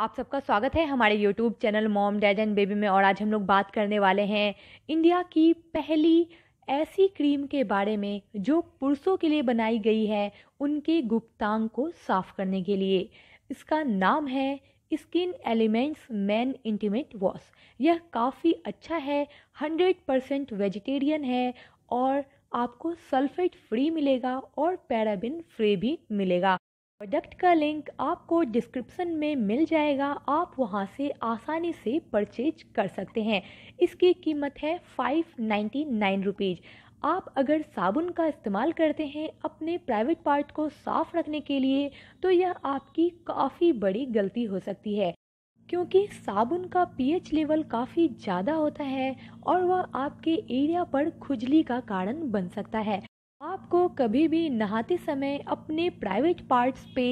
आप सबका स्वागत है हमारे YouTube channel mom dad and baby में और आज हम लोग बात करने वाले हैं इंडिया की पहली ऐसी क्रीम के बारे में जो पुरुषों के लिए बनाई गई है उनके गुप्तांग को साफ करने के लिए इसका नाम है skin elements man intimate wash यह काफ़ी अच्छा है 100 परसेंट वेजिटेरियन है और आपको सल्फेट फ्री मिलेगा और पैराबिन फ्री भी मिलेगा प्रोडक्ट का लिंक आपको डिस्क्रिप्शन में मिल जाएगा आप वहां से आसानी से परचेज कर सकते हैं इसकी कीमत है फाइव नाइन्टी नाइन रुपीज़ आप अगर साबुन का इस्तेमाल करते हैं अपने प्राइवेट पार्ट को साफ रखने के लिए तो यह आपकी काफ़ी बड़ी गलती हो सकती है क्योंकि साबुन का पीएच लेवल काफ़ी ज़्यादा होता है और वह आपके एरिया पर खुजली का कारण बन सकता है आपको कभी भी नहाते समय अपने प्राइवेट पार्ट्स पे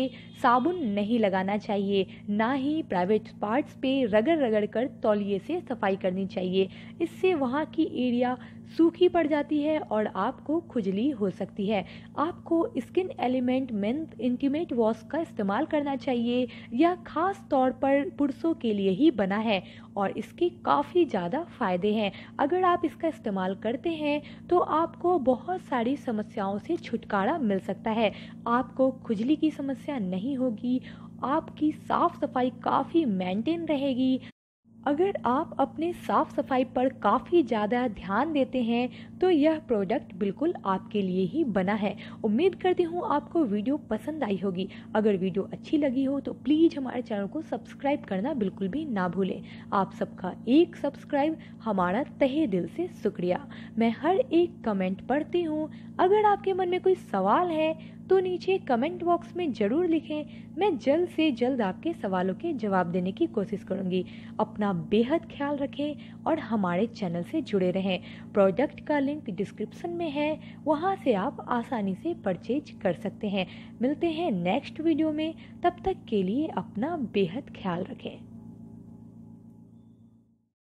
साबुन नहीं लगाना चाहिए ना ही प्राइवेट पार्ट्स पे रगड़ रगड़ कर तौलिए से सफाई करनी चाहिए इससे वहाँ की एरिया सूखी पड़ जाती है और आपको खुजली हो सकती है आपको स्किन एलिमेंट मेंथ इंटीमेट वॉश का इस्तेमाल करना चाहिए यह खास तौर पर पुरुषों के लिए ही बना है और इसके काफ़ी ज़्यादा फायदे हैं अगर आप इसका इस्तेमाल करते हैं तो आपको बहुत सारी सम समस्याओं से छुटकारा मिल सकता है आपको खुजली की समस्या नहीं होगी आपकी साफ सफाई काफ़ी मेंटेन रहेगी अगर आप अपने साफ सफाई पर काफ़ी ज़्यादा ध्यान देते हैं तो यह प्रोडक्ट बिल्कुल आपके लिए ही बना है उम्मीद करती हूँ आपको वीडियो पसंद आई होगी अगर वीडियो अच्छी लगी हो तो प्लीज़ हमारे चैनल को सब्सक्राइब करना बिल्कुल भी ना भूलें आप सबका एक सब्सक्राइब हमारा तहे दिल से शुक्रिया मैं हर एक कमेंट पढ़ती हूँ अगर आपके मन में कोई सवाल है तो नीचे कमेंट बॉक्स में ज़रूर लिखें मैं जल्द से जल्द आपके सवालों के जवाब देने की कोशिश करूँगी अपना बेहद ख्याल रखें और हमारे चैनल से जुड़े रहें प्रोडक्ट का लिंक डिस्क्रिप्शन में है वहाँ से आप आसानी से परचेज कर सकते हैं मिलते हैं नेक्स्ट वीडियो में तब तक के लिए अपना बेहद ख्याल रखें